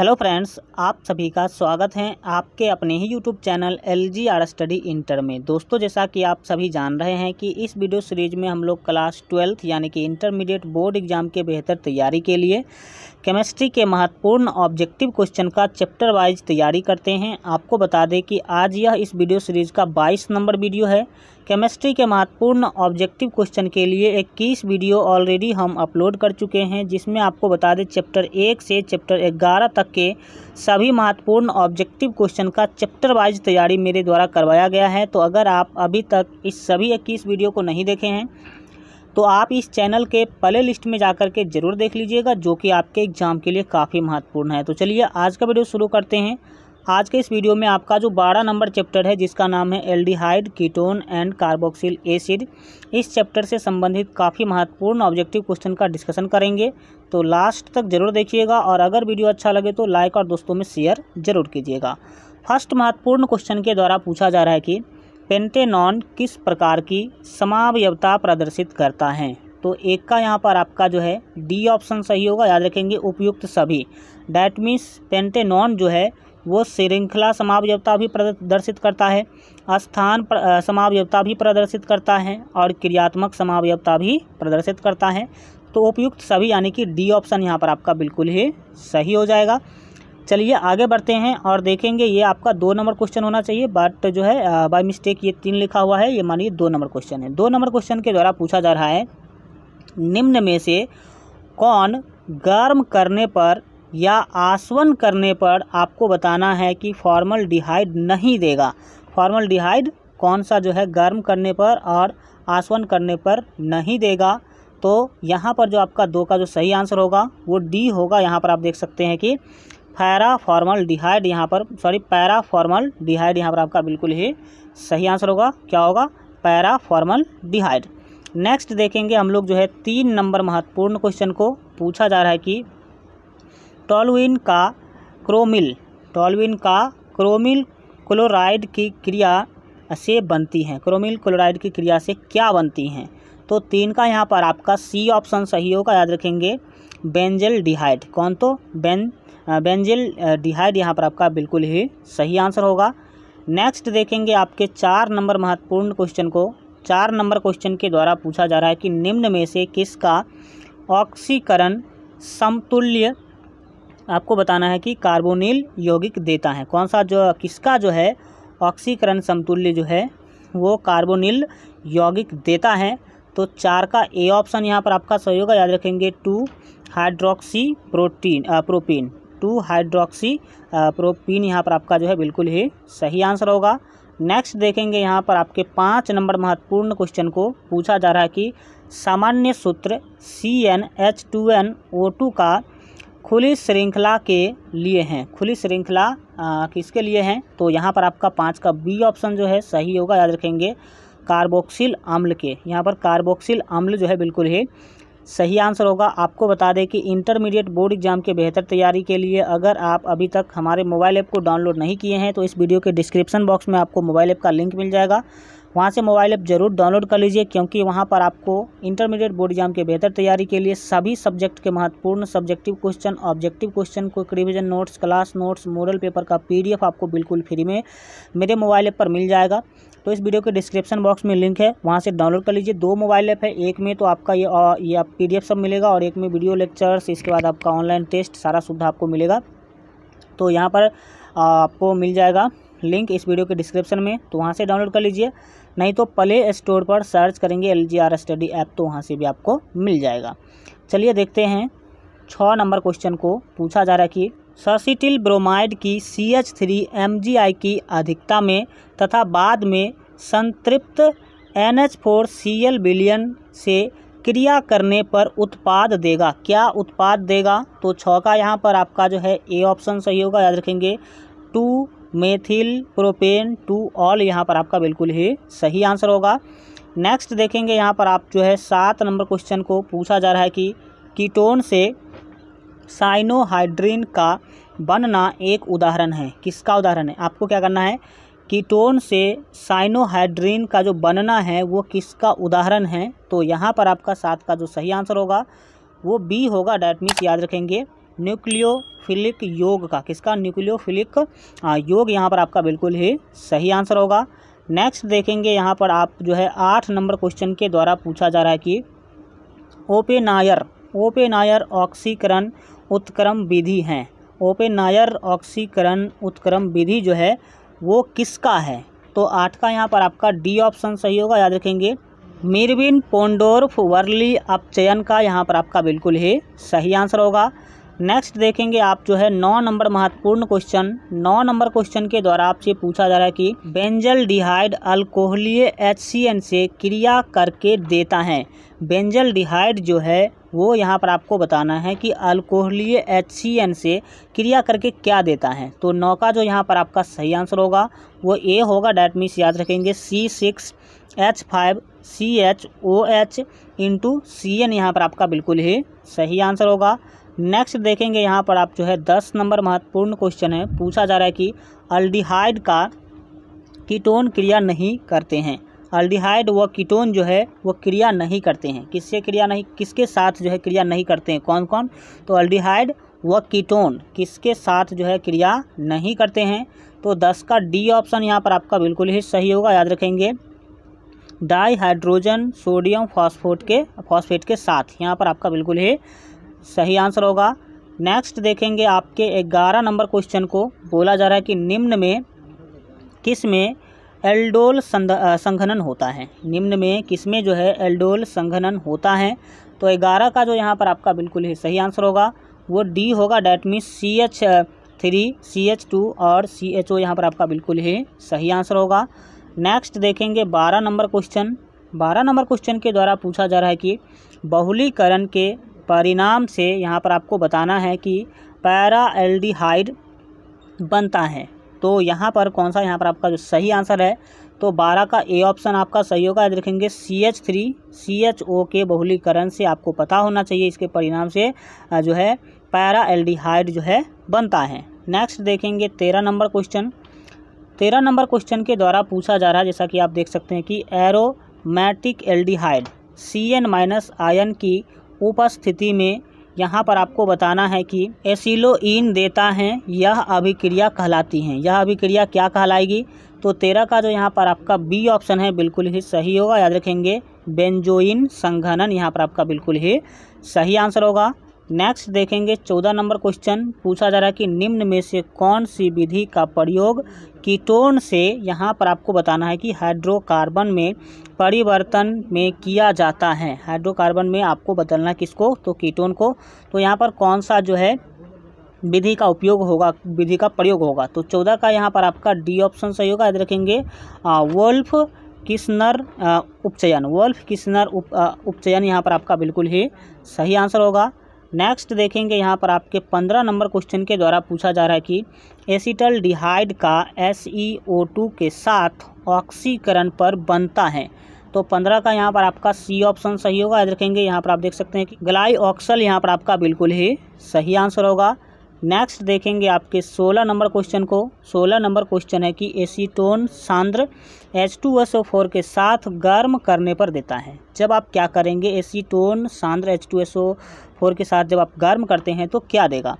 hello friends आप सभी का स्वागत है आपके अपने ही YouTube channel L G R study inter में दोस्तों जैसा कि आप सभी जान रहे हैं कि इस वीडियो सीरीज में हम लोग क्लास ट्वेल्थ यानी कि इंटरमीडिएट बोर्ड एग्ज़ाम के बेहतर तैयारी के लिए केमिस्ट्री के महत्वपूर्ण ऑब्जेक्टिव क्वेश्चन का चैप्टर वाइज तैयारी करते हैं आपको बता दें कि आज यह इस वीडियो सीरीज़ का 22 नंबर वीडियो है केमिस्ट्री के महत्वपूर्ण ऑब्जेक्टिव क्वेश्चन के लिए 21 वीडियो ऑलरेडी हम अपलोड कर चुके हैं जिसमें आपको बता दें चैप्टर एक से चैप्टर ग्यारह तक के सभी महत्वपूर्ण ऑब्जेक्टिव क्वेश्चन का चैप्टर वाइज तैयारी मेरे द्वारा करवाया गया है तो अगर आप अभी तक इस सभी इक्कीस वीडियो को नहीं देखे हैं तो आप इस चैनल के प्ले लिस्ट में जा के ज़रूर देख लीजिएगा जो कि आपके एग्ज़ाम के लिए काफ़ी महत्वपूर्ण है तो चलिए आज का वीडियो शुरू करते हैं आज के इस वीडियो में आपका जो बारह नंबर चैप्टर है जिसका नाम है aldehyde ketone and carboxyl acid इस चैप्टर से संबंधित काफ़ी महत्वपूर्ण ऑब्जेक्टिव क्वेश्चन का डिस्कशन करेंगे तो लास्ट तक जरूर देखिएगा और अगर वीडियो अच्छा लगे तो लाइक और दोस्तों में शेयर जरूर कीजिएगा फर्स्ट महत्वपूर्ण क्वेश्चन के द्वारा पूछा जा रहा है कि पेंटेनॉन किस प्रकार की समावयवता प्रदर्शित करता है तो एक का यहाँ पर आपका जो है डी ऑप्शन सही होगा याद रखेंगे उपयुक्त सभी डैट मीन्स पेंटेनॉन जो है वो श्रृंखला समावयवता भी प्रदर्शित करता है स्थान समावयवता भी प्रदर्शित करता है और क्रियात्मक समावयवता भी प्रदर्शित करता है तो उपयुक्त सभी यानी कि डी ऑप्शन यहाँ पर आपका बिल्कुल ही सही हो जाएगा चलिए आगे बढ़ते हैं और देखेंगे ये आपका दो नंबर क्वेश्चन होना चाहिए बट जो है बाय मिस्टेक ये तीन लिखा हुआ है ये मानिए दो नंबर क्वेश्चन है दो नंबर क्वेश्चन के द्वारा पूछा जा रहा है निम्न में से कौन गर्म करने पर या आसवन करने पर आपको बताना है कि फॉर्मल डिहाइड नहीं देगा फॉर्मल डिहाइड कौन सा जो है गर्म करने पर और आसवन करने पर नहीं देगा तो यहाँ पर जो आपका दो का जो सही आंसर होगा वो डी होगा यहाँ पर आप देख सकते हैं कि पैरा फॉर्मल डिहाइड यहाँ पर सॉरी पैरा फॉर्मल डिहाइड यहाँ पर आपका बिल्कुल ही सही आंसर होगा क्या होगा पैरा फॉर्मल डिहाइड नेक्स्ट देखेंगे हम लोग जो है तीन नंबर महत्वपूर्ण क्वेश्चन को पूछा जा रहा है कि टॉलविन का क्रोमिल टॉलविन का क्रोमिल क्लोराइड की क्रिया से बनती हैं क्रोमिल क्लोराइड की क्रिया से क्या बनती हैं तो तीन का यहाँ पर आपका सी ऑप्शन सही होगा याद रखेंगे बेंजल डिहाइड कौन तो बेन बेंजिल डिहाइड यहाँ पर आपका बिल्कुल ही सही आंसर होगा नेक्स्ट देखेंगे आपके चार नंबर महत्वपूर्ण क्वेश्चन को चार नंबर क्वेश्चन के द्वारा पूछा जा रहा है कि निम्न में से किसका ऑक्सीकरण समतुल्य आपको बताना है कि कार्बोनिल यौगिक देता है कौन सा जो किसका जो है ऑक्सीकरण समतुल्य जो है वो कार्बोनिल यौगिक देता है तो चार का ए ऑप्शन यहाँ पर आपका सही होगा याद रखेंगे two hydroxy protein propene two hydroxy propene यहाँ पर आपका जो है बिल्कुल ही सही आंसर होगा नेक्स्ट देखेंगे यहाँ पर आपके पाँच नंबर महत्वपूर्ण क्वेश्चन को पूछा जा रहा है कि सामान्य सूत्र C N H two N O two का खुली श्रृंखला के लिए हैं खुली श्रृंखला किसके लिए हैं तो यहाँ पर आपका पाँच का बी ऑप्शन जो है सही होगा याद रखेंगे कार्बोक्सिल अम्ल के यहाँ पर कार्बोक्सिल अम्ल जो है बिल्कुल ही सही आंसर होगा आपको बता दें कि इंटरमीडिएट बोर्ड एग्जाम के बेहतर तैयारी के लिए अगर आप अभी तक हमारे मोबाइल ऐप को डाउनलोड नहीं किए हैं तो इस वीडियो के डिस्क्रिप्शन बॉक्स में आपको मोबाइल ऐप का लिंक मिल जाएगा वहाँ से मोबाइल ऐप जरूर डाउनलोड कर लीजिए क्योंकि वहाँ पर आपको इंटरमीडिएट बोर्ड एग्जाम के बेहतर तैयारी के लिए सभी सब्जेक्ट के महत्वपूर्ण सब्जेक्टिव क्वेश्चन ऑब्जेक्टिव क्वेश्चन को revision notes class notes model paper का पीडीएफ आपको बिल्कुल फ्री में मेरे मोबाइल ऐप पर मिल जाएगा तो इस वीडियो के डिस्क्रिप्शन बॉक्स में लिंक है वहाँ से डाउनलोड कर लीजिए दो मोबाइल ऐप है एक में तो आपका ये ये आप पी सब मिलेगा और एक में वीडियो लेक्चर्स इसके बाद आपका ऑनलाइन टेस्ट सारा सुविधा आपको मिलेगा तो यहाँ पर आपको मिल जाएगा लिंक इस वीडियो के डिस्क्रिप्शन में तो वहाँ से डाउनलोड कर लीजिए नहीं तो प्ले स्टोर पर सर्च करेंगे L G R study app तो वहाँ से भी आपको मिल जाएगा चलिए देखते हैं छः नंबर क्वेश्चन को पूछा जा रहा है कि ससीटिल ब्रोमाइड की C H three M G I की अधिकता में तथा बाद में संतृप्त N H four C L बिलियन से क्रिया करने पर उत्पाद देगा क्या उत्पाद देगा तो छ का यहाँ पर आपका जो है ए ऑप्शन सही होगा याद रखेंगे two methyl propane two ol यहाँ पर आपका बिल्कुल ही सही आंसर होगा नेक्स्ट देखेंगे यहाँ पर आप जो है सात नंबर क्वेश्चन को पूछा जा रहा है कि कीटोन से साइनोहाइड्रिन का बनना एक उदाहरण है किसका उदाहरण है आपको क्या करना है कीटोन से साइनोहाइड्रीन का जो बनना है वो किसका उदाहरण है तो यहाँ पर आपका साथ का जो सही आंसर होगा वो बी होगा डैट मीन्स याद रखेंगे न्यूक्लियोफिलिक योग का किसका न्यूक्लियोफिलिक योग यहाँ पर आपका बिल्कुल ही सही आंसर होगा नेक्स्ट देखेंगे यहाँ पर आप जो है आठ नंबर क्वेश्चन के द्वारा पूछा जा रहा है कि ओपेनायर ओपेनायर ऑक्सीकरण उत्क्रम विधि हैं ओपेनायर ऑक्सीकरण उत्क्रम विधि जो है वो किसका है तो आठ का यहाँ पर आपका डी ऑप्शन सही होगा याद रखेंगे मिरविन पोंडोर्फ वर्ली अपचयन का यहाँ पर आपका बिल्कुल ही सही आंसर होगा नेक्स्ट देखेंगे आप जो है नौ नंबर महत्वपूर्ण क्वेश्चन नौ नंबर क्वेश्चन के द्वारा आपसे पूछा जा रहा है कि बेंजल डिहाइड अल्कोहलीय एच से क्रिया करके देता है बेंजल डिहाइड जो है वो यहाँ पर आपको बताना है कि अल्कोहलीय एच से क्रिया करके क्या देता है तो नौ का जो यहाँ पर आपका सही आंसर होगा वो ए होगा डैट मीन्स याद रखेंगे C six H five C H O H into C N यहाँ पर आपका बिल्कुल ही सही आंसर होगा नेक्स्ट देखेंगे यहाँ पर आप जो है दस नंबर महत्वपूर्ण क्वेश्चन है पूछा जा रहा है कि अल्डिहाइड का कीटोन क्रिया नहीं करते हैं अल्डिहाइड व कीटोन जो है वो क्रिया नहीं करते हैं किससे क्रिया नहीं किसके साथ जो है क्रिया नहीं करते हैं कौन कौन तो अल्डिहाइड व कीटोन किसके साथ जो है क्रिया नहीं करते हैं तो दस का डी ऑप्शन यहाँ पर आपका बिल्कुल ही सही होगा याद रखेंगे डाई हाइड्रोजन सोडियम फॉस्फोट के फॉस्फेट के साथ यहाँ पर आपका बिल्कुल ही सही आंसर होगा नेक्स्ट देखेंगे आपके ग्यारह नंबर क्वेश्चन को बोला जा रहा है कि निम्न में किस में एल्डोल संघनन होता है निम्न में किस में जो है एल्डोल संघनन होता है तो ग्यारह का जो यहाँ पर आपका बिल्कुल ही सही आंसर होगा वो डी होगा that means C H three C H two और सी एच ओ यहाँ पर आपका बिल्कुल ही सही आंसर होगा नेक्स्ट देखेंगे बारह नंबर क्वेश्चन बारह नंबर क्वेश्चन के द्वारा पूछा जा रहा है कि बहुलीकरण के परिणाम से यहाँ पर आपको बताना है कि पैरा एल्डिहाइड बनता है तो यहाँ पर कौन सा यहाँ पर आपका जो सही आंसर है तो बारह का ए ऑप्शन आपका सही होगा याद रखेंगे C H three C H O के बहुलीकरण से आपको पता होना चाहिए इसके परिणाम से जो है पैरा एल्डिहाइड जो है बनता है नेक्स्ट देखेंगे तेरह नंबर क्वेश्चन तेरह नंबर क्वेश्चन के द्वारा पूछा जा रहा है जैसा कि आप देख सकते हैं कि aromatic aldehyde C N minus ion की उपस्थिति में यहाँ पर आपको बताना है कि एसिलोइन देता है यह अभिक्रिया कहलाती हैं यह अभिक्रिया क्या कहलाएगी तो तेरह का जो यहाँ पर आपका बी ऑप्शन है बिल्कुल ही सही होगा याद रखेंगे बेंजोइन संघनन यहाँ पर आपका बिल्कुल ही सही आंसर होगा नेक्स्ट देखेंगे चौदह नंबर क्वेश्चन पूछा जा रहा है कि निम्न में से कौन सी विधि का प्रयोग कीटोन से यहाँ पर आपको बताना है कि हाइड्रोकार्बन में परिवर्तन में किया जाता है हाइड्रोकार्बन में आपको बदलना किसको तो कीटोन को तो यहाँ पर कौन सा जो है विधि का उपयोग होगा विधि का प्रयोग होगा तो चौदह का यहाँ पर आपका डी ऑप्शन सही होगा याद रखेंगे वोल्फ किसनर उपचयन वोल्फ किसनर उप, उपचयन यहाँ पर आपका बिल्कुल ही सही आंसर होगा नेक्स्ट देखेंगे यहाँ पर आपके पंद्रह नंबर क्वेश्चन के द्वारा पूछा जा रहा है कि एसिटल डिहाइड का एस e के साथ ऑक्सीकरण पर बनता है तो पंद्रह का यहाँ पर आपका सी ऑप्शन सही होगा याद रखेंगे यहाँ पर आप देख सकते हैं कि ग्लाई ऑक्सल यहाँ पर आपका बिल्कुल ही सही आंसर होगा नेक्स्ट देखेंगे आपके 16 नंबर क्वेश्चन को 16 नंबर क्वेश्चन है कि एसीटोन सांद्र H two S O four के साथ गर्म करने पर देता है जब आप क्या करेंगे एसीटोन सांद्र H two S O four के साथ जब आप गर्म करते हैं तो क्या देगा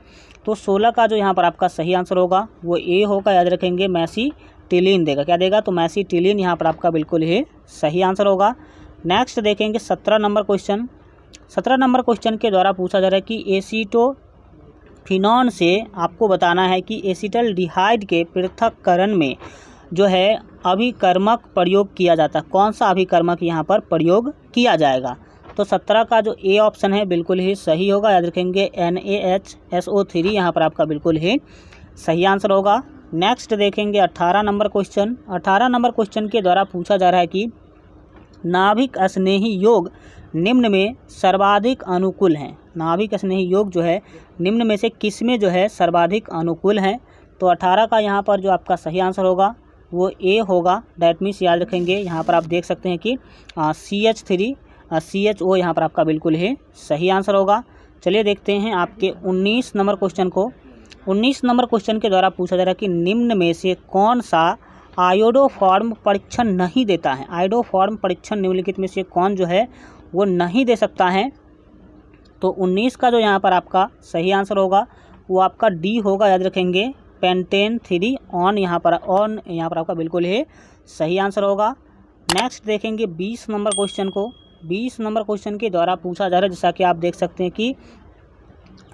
तो 16 का जो यहाँ पर आपका सही आंसर होगा वो ए होगा याद रखेंगे मैसी टिलीन देगा क्या देगा तो मैसी टिलीन यहाँ पर आपका बिल्कुल ही सही आंसर होगा नेक्स्ट देखेंगे सत्रह नंबर क्वेश्चन सत्रह नंबर क्वेश्चन के द्वारा पूछा जा रहा है कि एसीटो फिनॉन से आपको बताना है कि एसिटल डिहाइड के पृथककरण में जो है अभिकर्मक प्रयोग किया जाता है कौन सा अभिकर्मक यहाँ पर प्रयोग किया जाएगा तो सत्रह का जो ए ऑप्शन है बिल्कुल ही सही होगा याद रखेंगे N A H S O three यहाँ पर आपका बिल्कुल ही सही आंसर होगा नेक्स्ट देखेंगे अट्ठारह नंबर क्वेश्चन अट्ठारह नंबर क्वेश्चन के द्वारा पूछा जा रहा है कि नाभिक स्नेही योग निम्न में सर्वाधिक अनुकूल हैं नाभिक स्नेही योग जो है निम्न में से किस में जो है सर्वाधिक अनुकूल हैं तो अठारह का यहाँ पर जो आपका सही आंसर होगा वो ए होगा डैट मीन्स याद रखेंगे यहाँ पर आप देख सकते हैं कि C H three C H O यहाँ पर आपका बिल्कुल ही सही आंसर होगा चलिए देखते हैं आपके उन्नीस नंबर क्वेश्चन को उन्नीस नंबर क्वेश्चन के द्वारा पूछा जा रहा है कि निम्न में से कौन सा आयोडोफॉर्म परीक्षण नहीं देता है आयोडोफॉर्म परीक्षण निम्नलिखित में से कौन जो है वो नहीं दे सकता है तो उन्नीस का जो यहाँ पर आपका सही आंसर होगा वो आपका डी होगा याद रखेंगे पेंटेन थ्री ऑन यहाँ पर ऑन यहाँ पर आपका बिल्कुल ही सही आंसर होगा नेक्स्ट देखेंगे बीस नंबर क्वेश्चन को बीस नंबर क्वेश्चन के द्वारा पूछा जा रहा है जैसा कि आप देख सकते हैं कि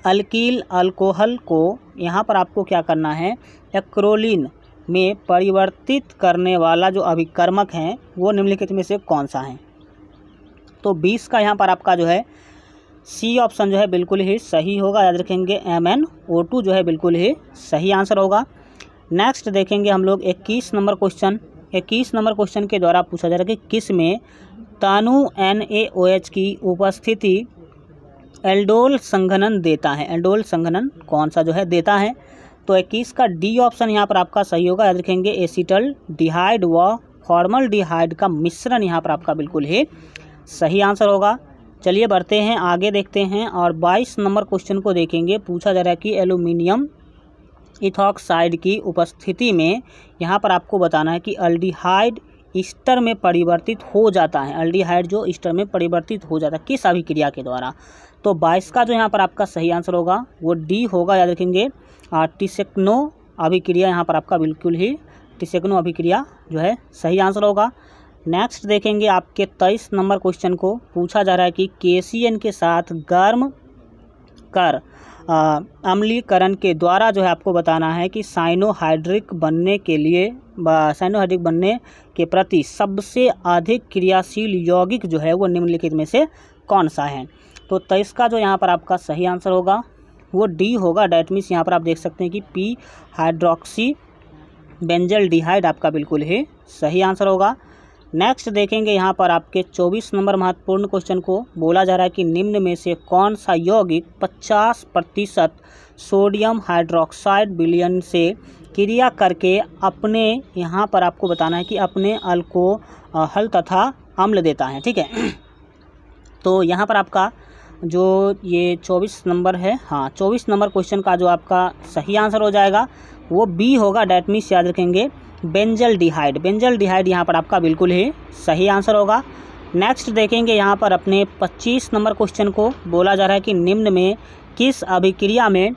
अल्कील अल्कोहल को यहाँ पर आपको क्या करना है एक्रोलिन में परिवर्तित करने वाला जो अभिकर्मक हैं वो निम्नलिखित में से कौन सा है तो बीस का यहाँ पर आपका जो है सी ऑप्शन जो है बिल्कुल ही सही होगा याद रखेंगे एम एन ओ टू जो है बिल्कुल ही सही आंसर होगा नेक्स्ट देखेंगे हम लोग इक्कीस नंबर क्वेश्चन इक्कीस नंबर क्वेश्चन के द्वारा पूछा जा रहा है कि किस में तानु एन ए ओ एच की उपस्थिति एल्डोल संघनन देता है एल्डोल संघनन कौन सा जो है देता है तो इक्कीस का डी ऑप्शन यहाँ पर आपका सही होगा याद रखेंगे एसिटल डिहाइड व फॉर्मल डिहाइड का मिश्रण यहाँ पर आपका बिल्कुल ही सही आंसर होगा चलिए बढ़ते हैं आगे देखते हैं और 22 नंबर क्वेश्चन को देखेंगे पूछा जा रहा है कि एल्यूमिनियम इथॉक्साइड की उपस्थिति में यहाँ पर आपको बताना है कि अल्डिहाइड ईस्टर में परिवर्तित हो जाता है अल्डिहाइड जो ईस्टर में परिवर्तित हो जाता है किस अभिक्रिया के द्वारा तो बाईस का जो यहाँ पर आपका सही आंसर होगा वो डी होगा याद रखेंगे टिसेक्नो अभिक्रिया यहाँ पर आपका बिल्कुल ही टिसेक्नो अभिक्रिया जो है सही आंसर होगा नेक्स्ट देखेंगे आपके तेईस नंबर क्वेश्चन को पूछा जा रहा है कि के के साथ गर्म कर अम्लीकरण के द्वारा जो है आपको बताना है कि साइनोहाइड्रिक बनने के लिए साइनोहाइड्रिक बनने के प्रति सबसे अधिक क्रियाशील यौगिक जो है वो निम्नलिखित में से कौन सा है तो तेईस का जो यहाँ पर आपका सही आंसर होगा वो डी होगा डैट मीन्स यहाँ पर आप देख सकते हैं कि पी हाइड्रोक्सी बेंजल डिहाइड आपका बिल्कुल ही सही आंसर होगा नेक्स्ट देखेंगे यहाँ पर आपके 24 नंबर महत्वपूर्ण क्वेश्चन को बोला जा रहा है कि निम्न में से कौन सा यौगिक 50 प्रतिशत सोडियम हाइड्रोक्साइड बिलियन से क्रिया करके अपने यहाँ पर आपको बताना है कि अपने अल को हल तथा अम्ल देता है ठीक है तो यहाँ पर आपका जो ये 24 नंबर है हाँ 24 नंबर क्वेश्चन का जो आपका सही आंसर हो जाएगा वो बी होगा डैटमिस याद रखेंगे बेंजल डिहाइड बेंजल डिहाइड यहाँ पर आपका बिल्कुल ही सही आंसर होगा नेक्स्ट देखेंगे यहाँ पर अपने 25 नंबर क्वेश्चन को बोला जा रहा है कि निम्न में किस अभिक्रिया में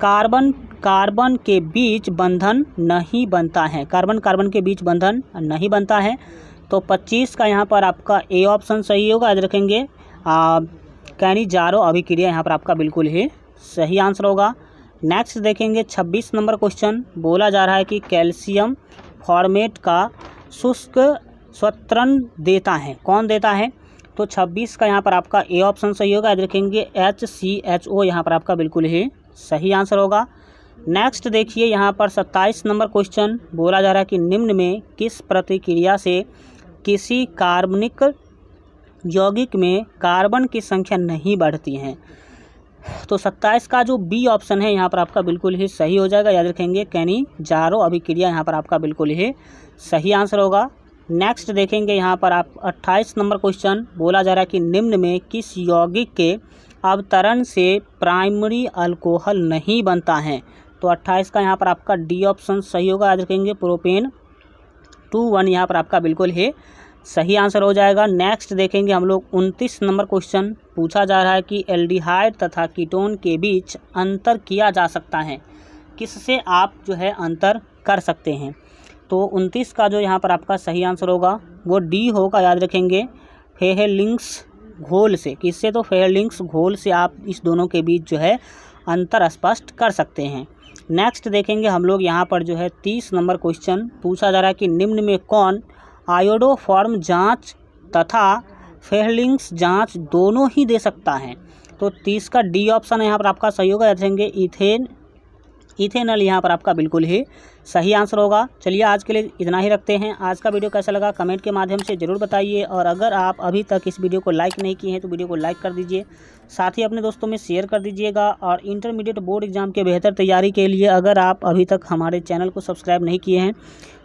कार्बन कार्बन के बीच बंधन नहीं बनता है कार्बन कार्बन के बीच बंधन नहीं बनता है तो 25 का यहाँ पर आपका ए ऑप्शन सही होगा याद रखेंगे कैनी जारो अभिक्रिया यहाँ पर आपका बिल्कुल ही सही आंसर होगा नेक्स्ट देखेंगे 26 नंबर क्वेश्चन बोला जा रहा है कि कैल्शियम फॉर्मेट का शुष्क स्वतरण देता है कौन देता है तो 26 का यहाँ पर आपका ए ऑप्शन सही होगा याद रखेंगे एच सी एच ओ यहाँ पर आपका बिल्कुल ही सही आंसर होगा नेक्स्ट देखिए यहाँ पर 27 नंबर क्वेश्चन बोला जा रहा है कि निम्न में किस प्रतिक्रिया से किसी कार्बनिक यौगिक में कार्बन की संख्या नहीं बढ़ती है तो 27 का जो बी ऑप्शन है यहाँ पर आपका बिल्कुल ही सही हो जाएगा याद रखेंगे कैनी जारो अभिक्रिया यहाँ पर आपका बिल्कुल ही सही आंसर होगा नेक्स्ट देखेंगे यहाँ पर आप 28 नंबर क्वेश्चन बोला जा रहा है कि निम्न में किस यौगिक के अवतरण से प्राइमरी अल्कोहल नहीं बनता है तो अट्ठाईस का यहाँ पर आपका डी ऑप्शन सही होगा याद रखेंगे प्रोपेन टू वन यहाँ पर आपका बिल्कुल ही सही आंसर हो जाएगा नेक्स्ट देखेंगे हम लोग उनतीस नंबर क्वेश्चन पूछा जा रहा है कि एल्डिहाइड तथा कीटोन के बीच अंतर किया जा सकता है किससे आप जो है अंतर कर सकते हैं तो उनतीस का जो यहाँ पर आपका सही आंसर होगा वो डी होगा याद रखेंगे फेहलिंग्स घोल से किससे तो फेहलिंग्स घोल से आप इस दोनों के बीच जो है अंतर स्पष्ट कर सकते हैं नेक्स्ट देखेंगे हम लोग यहाँ पर जो है तीस नंबर क्वेश्चन पूछा जा रहा है कि निम्न में कौन आयोडोफॉर्म जांच तथा फेहलिंग्स जांच दोनों ही दे सकता है तो तीस का डी ऑप्शन यहाँ पर आपका सही होगा देखेंगे इथेन इथेनल यहाँ पर आपका बिल्कुल ही सही आंसर होगा चलिए आज के लिए इतना ही रखते हैं आज का वीडियो कैसा लगा कमेंट के माध्यम से ज़रूर बताइए और अगर आप अभी तक इस वीडियो को लाइक नहीं किए हैं तो वीडियो को लाइक कर दीजिए साथ ही अपने दोस्तों में शेयर कर दीजिएगा और इंटरमीडिएट बोर्ड एग्जाम के बेहतर तैयारी के लिए अगर आप अभी तक हमारे चैनल को सब्सक्राइब नहीं किए हैं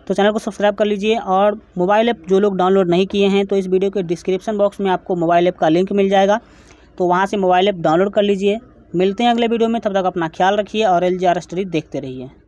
तो चैनल को सब्सक्राइब कर लीजिए और मोबाइल ऐप जो लोग डाउनलोड नहीं किए हैं तो इस वीडियो के डिस्क्रिप्शन बॉक्स में आपको मोबाइल ऐप का लिंक मिल जाएगा तो वहाँ से मोबाइल ऐप डाउनलोड कर लीजिए मिलते हैं अगले वीडियो में तब तक अपना ख्याल रखिए और एल जी आर स्टडी देखते रहिए